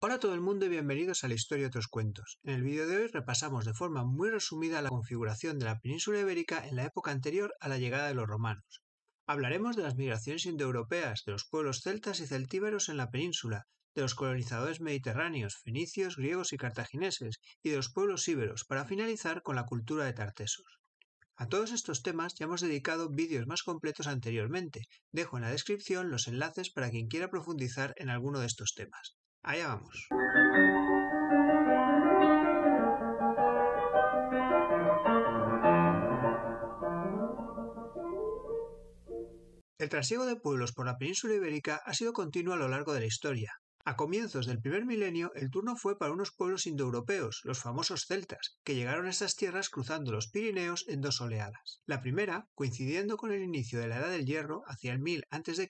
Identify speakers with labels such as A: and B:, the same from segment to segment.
A: Hola a todo el mundo y bienvenidos a la historia de otros cuentos. En el vídeo de hoy repasamos de forma muy resumida la configuración de la península ibérica en la época anterior a la llegada de los romanos. Hablaremos de las migraciones indoeuropeas, de los pueblos celtas y celtíberos en la península, de los colonizadores mediterráneos, fenicios, griegos y cartagineses, y de los pueblos íberos, para finalizar con la cultura de Tartesos. A todos estos temas ya hemos dedicado vídeos más completos anteriormente. Dejo en la descripción los enlaces para quien quiera profundizar en alguno de estos temas. Allá vamos. El trasiego de pueblos por la península ibérica ha sido continuo a lo largo de la historia, a comienzos del primer milenio, el turno fue para unos pueblos indoeuropeos, los famosos celtas, que llegaron a estas tierras cruzando los Pirineos en dos oleadas. La primera, coincidiendo con el inicio de la Edad del Hierro, hacia el 1000 a.C.,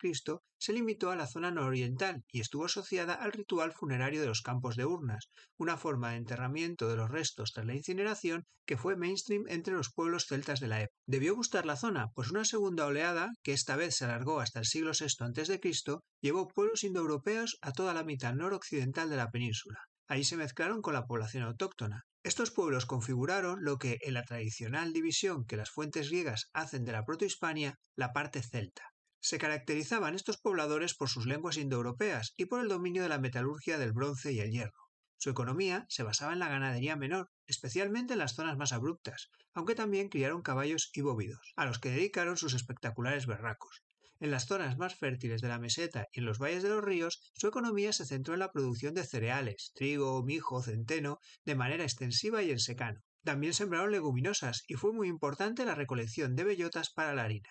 A: se limitó a la zona nororiental y estuvo asociada al ritual funerario de los campos de urnas, una forma de enterramiento de los restos tras la incineración que fue mainstream entre los pueblos celtas de la época. Debió gustar la zona, pues una segunda oleada, que esta vez se alargó hasta el siglo VI a.C., llevó pueblos indoeuropeos a toda la mitad noroccidental de la península. Allí se mezclaron con la población autóctona. Estos pueblos configuraron lo que, en la tradicional división que las fuentes griegas hacen de la protohispania, la parte celta. Se caracterizaban estos pobladores por sus lenguas indoeuropeas y por el dominio de la metalurgia del bronce y el hierro. Su economía se basaba en la ganadería menor, especialmente en las zonas más abruptas, aunque también criaron caballos y bóvidos, a los que dedicaron sus espectaculares berracos. En las zonas más fértiles de la meseta y en los valles de los ríos, su economía se centró en la producción de cereales, trigo, mijo, centeno, de manera extensiva y en secano. También sembraron leguminosas y fue muy importante la recolección de bellotas para la harina.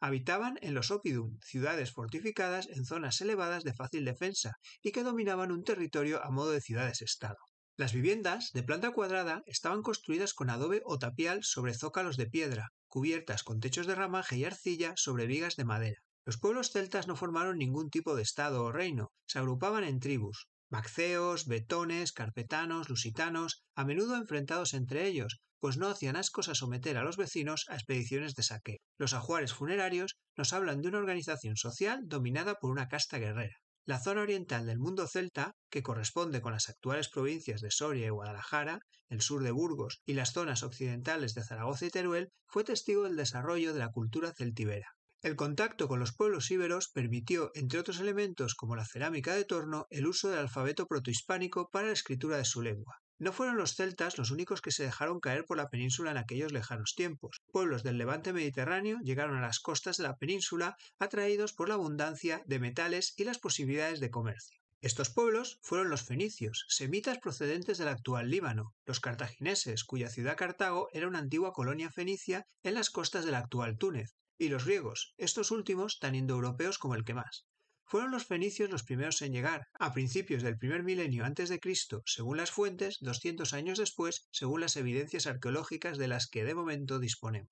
A: Habitaban en los Opidum, ciudades fortificadas en zonas elevadas de fácil defensa y que dominaban un territorio a modo de ciudades-estado. Las viviendas, de planta cuadrada, estaban construidas con adobe o tapial sobre zócalos de piedra, cubiertas con techos de ramaje y arcilla sobre vigas de madera. Los pueblos celtas no formaron ningún tipo de estado o reino, se agrupaban en tribus, macceos, betones, carpetanos, lusitanos, a menudo enfrentados entre ellos, pues no hacían ascos a someter a los vecinos a expediciones de saque. Los ajuares funerarios nos hablan de una organización social dominada por una casta guerrera. La zona oriental del mundo celta, que corresponde con las actuales provincias de Soria y Guadalajara, el sur de Burgos y las zonas occidentales de Zaragoza y Teruel, fue testigo del desarrollo de la cultura celtibera. El contacto con los pueblos íberos permitió, entre otros elementos como la cerámica de torno, el uso del alfabeto protohispánico para la escritura de su lengua. No fueron los celtas los únicos que se dejaron caer por la península en aquellos lejanos tiempos. Pueblos del levante mediterráneo llegaron a las costas de la península atraídos por la abundancia de metales y las posibilidades de comercio. Estos pueblos fueron los fenicios, semitas procedentes del actual Líbano, los cartagineses, cuya ciudad Cartago era una antigua colonia fenicia en las costas del actual Túnez, y los griegos, estos últimos tan indoeuropeos como el que más. Fueron los fenicios los primeros en llegar, a principios del primer milenio antes de Cristo, según las fuentes, 200 años después, según las evidencias arqueológicas de las que de momento disponemos.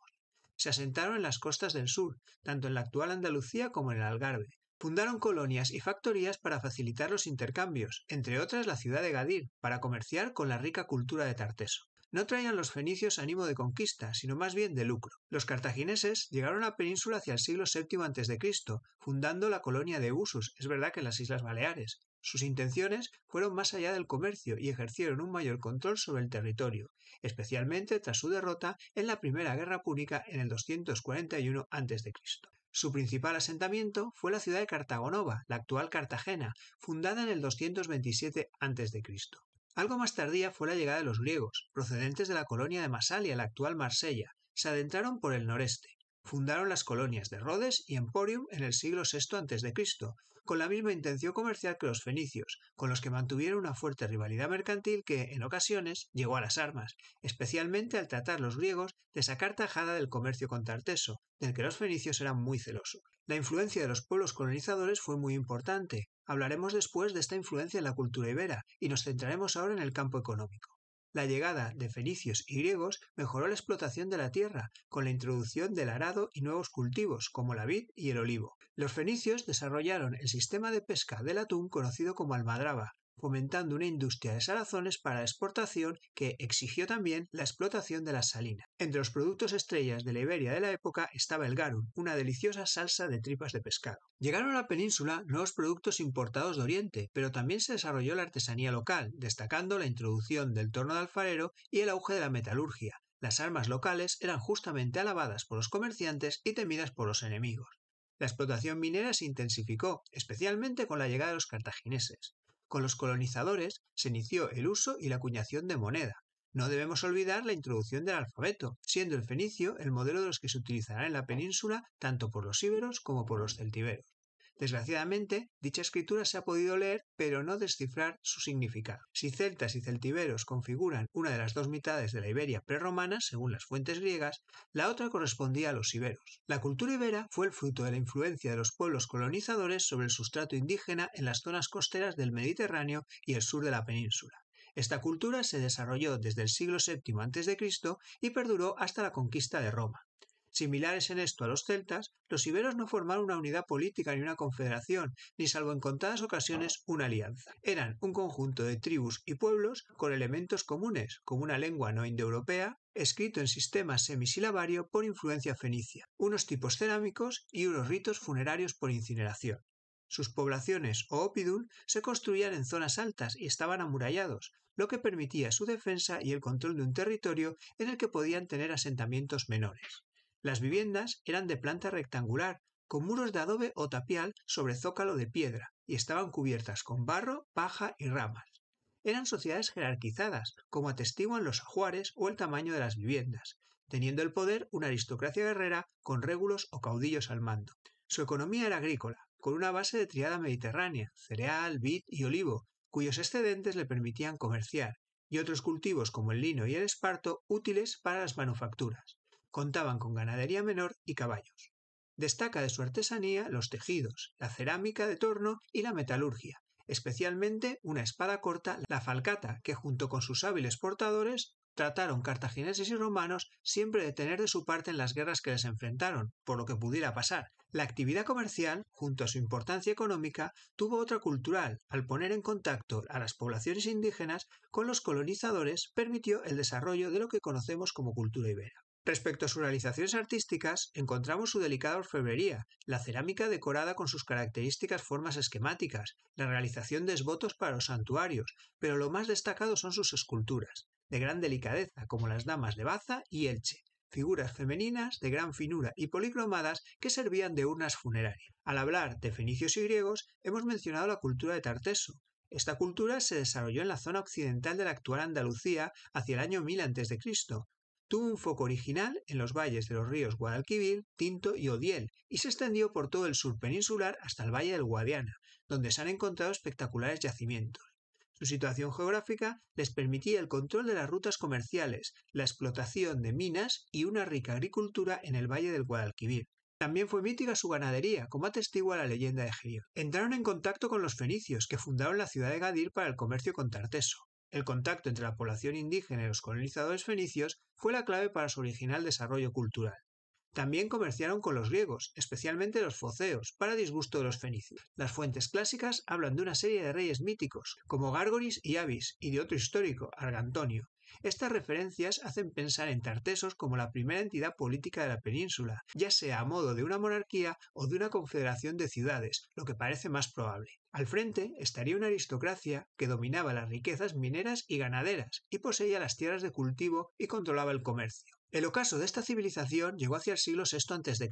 A: Se asentaron en las costas del sur, tanto en la actual Andalucía como en el Algarve. Fundaron colonias y factorías para facilitar los intercambios, entre otras la ciudad de Gadir, para comerciar con la rica cultura de Tarteso no traían los fenicios ánimo de conquista, sino más bien de lucro. Los cartagineses llegaron a la península hacia el siglo VII a.C., fundando la colonia de Usus, es verdad que en las Islas Baleares. Sus intenciones fueron más allá del comercio y ejercieron un mayor control sobre el territorio, especialmente tras su derrota en la Primera Guerra Púnica en el 241 a.C. Su principal asentamiento fue la ciudad de Cartagonova, la actual Cartagena, fundada en el 227 a.C. Algo más tardía fue la llegada de los griegos, procedentes de la colonia de Masalia, la actual Marsella, se adentraron por el noreste. Fundaron las colonias de Rhodes y Emporium en el siglo VI a.C., con la misma intención comercial que los fenicios, con los que mantuvieron una fuerte rivalidad mercantil que, en ocasiones, llegó a las armas, especialmente al tratar los griegos de sacar tajada del comercio con Tarteso, del que los fenicios eran muy celosos. La influencia de los pueblos colonizadores fue muy importante. Hablaremos después de esta influencia en la cultura ibera y nos centraremos ahora en el campo económico. La llegada de fenicios y griegos mejoró la explotación de la tierra, con la introducción del arado y nuevos cultivos, como la vid y el olivo. Los fenicios desarrollaron el sistema de pesca del atún conocido como almadraba, fomentando una industria de salazones para exportación que exigió también la explotación de las salinas. Entre los productos estrellas de la Iberia de la época estaba el garum, una deliciosa salsa de tripas de pescado. Llegaron a la península nuevos productos importados de Oriente, pero también se desarrolló la artesanía local, destacando la introducción del torno de alfarero y el auge de la metalurgia. Las armas locales eran justamente alabadas por los comerciantes y temidas por los enemigos. La explotación minera se intensificó, especialmente con la llegada de los cartagineses. Con los colonizadores se inició el uso y la acuñación de moneda. No debemos olvidar la introducción del alfabeto, siendo el fenicio el modelo de los que se utilizará en la península tanto por los íberos como por los celtíberos. Desgraciadamente, dicha escritura se ha podido leer, pero no descifrar su significado. Si celtas y celtiberos configuran una de las dos mitades de la Iberia prerromana, según las fuentes griegas, la otra correspondía a los iberos. La cultura ibera fue el fruto de la influencia de los pueblos colonizadores sobre el sustrato indígena en las zonas costeras del Mediterráneo y el sur de la península. Esta cultura se desarrolló desde el siglo VII a.C. y perduró hasta la conquista de Roma. Similares en esto a los celtas, los iberos no formaron una unidad política ni una confederación, ni salvo en contadas ocasiones una alianza. Eran un conjunto de tribus y pueblos con elementos comunes, como una lengua no indoeuropea, escrito en sistema semisilabario por influencia fenicia, unos tipos cerámicos y unos ritos funerarios por incineración. Sus poblaciones o opidum se construían en zonas altas y estaban amurallados, lo que permitía su defensa y el control de un territorio en el que podían tener asentamientos menores. Las viviendas eran de planta rectangular, con muros de adobe o tapial sobre zócalo de piedra, y estaban cubiertas con barro, paja y ramas. Eran sociedades jerarquizadas, como atestiguan los ajuares o el tamaño de las viviendas, teniendo el poder una aristocracia guerrera con régulos o caudillos al mando. Su economía era agrícola, con una base de triada mediterránea, cereal, vid y olivo, cuyos excedentes le permitían comerciar, y otros cultivos como el lino y el esparto útiles para las manufacturas. Contaban con ganadería menor y caballos. Destaca de su artesanía los tejidos, la cerámica de torno y la metalurgia, especialmente una espada corta, la falcata, que junto con sus hábiles portadores trataron cartagineses y romanos siempre de tener de su parte en las guerras que les enfrentaron, por lo que pudiera pasar. La actividad comercial, junto a su importancia económica, tuvo otra cultural, al poner en contacto a las poblaciones indígenas con los colonizadores, permitió el desarrollo de lo que conocemos como cultura ibera. Respecto a sus realizaciones artísticas, encontramos su delicada orfebrería, la cerámica decorada con sus características formas esquemáticas, la realización de esbotos para los santuarios, pero lo más destacado son sus esculturas, de gran delicadeza, como las damas de Baza y Elche, figuras femeninas de gran finura y policromadas que servían de urnas funerarias. Al hablar de fenicios y griegos, hemos mencionado la cultura de Tarteso, esta cultura se desarrolló en la zona occidental de la actual Andalucía hacia el año 1000 a.C., tuvo un foco original en los valles de los ríos Guadalquivir, Tinto y Odiel, y se extendió por todo el sur peninsular hasta el valle del Guadiana, donde se han encontrado espectaculares yacimientos. Su situación geográfica les permitía el control de las rutas comerciales, la explotación de minas y una rica agricultura en el valle del Guadalquivir. También fue mítica su ganadería, como atestigua la leyenda de Gerión. Entraron en contacto con los fenicios, que fundaron la ciudad de Gadir para el comercio con Tarteso. El contacto entre la población indígena y los colonizadores fenicios fue la clave para su original desarrollo cultural. También comerciaron con los griegos, especialmente los foceos, para disgusto de los fenicios. Las fuentes clásicas hablan de una serie de reyes míticos, como Gargoris y Avis y de otro histórico, Argantonio. Estas referencias hacen pensar en Tartesos como la primera entidad política de la península, ya sea a modo de una monarquía o de una confederación de ciudades, lo que parece más probable. Al frente estaría una aristocracia que dominaba las riquezas mineras y ganaderas y poseía las tierras de cultivo y controlaba el comercio. El ocaso de esta civilización llegó hacia el siglo VI a.C.,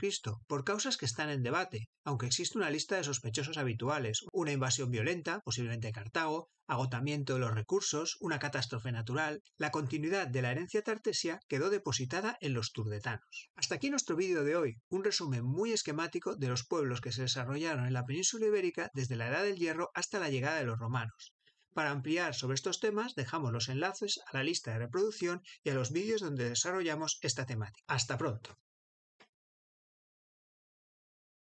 A: por causas que están en debate, aunque existe una lista de sospechosos habituales, una invasión violenta, posiblemente Cartago, agotamiento de los recursos, una catástrofe natural, la continuidad de la herencia tartesia quedó depositada en los turdetanos. Hasta aquí nuestro vídeo de hoy, un resumen muy esquemático de los pueblos que se desarrollaron en la península ibérica desde la Edad de hierro hasta la llegada de los romanos. Para ampliar sobre estos temas dejamos los enlaces a la lista de reproducción y a los vídeos donde desarrollamos esta temática. Hasta pronto.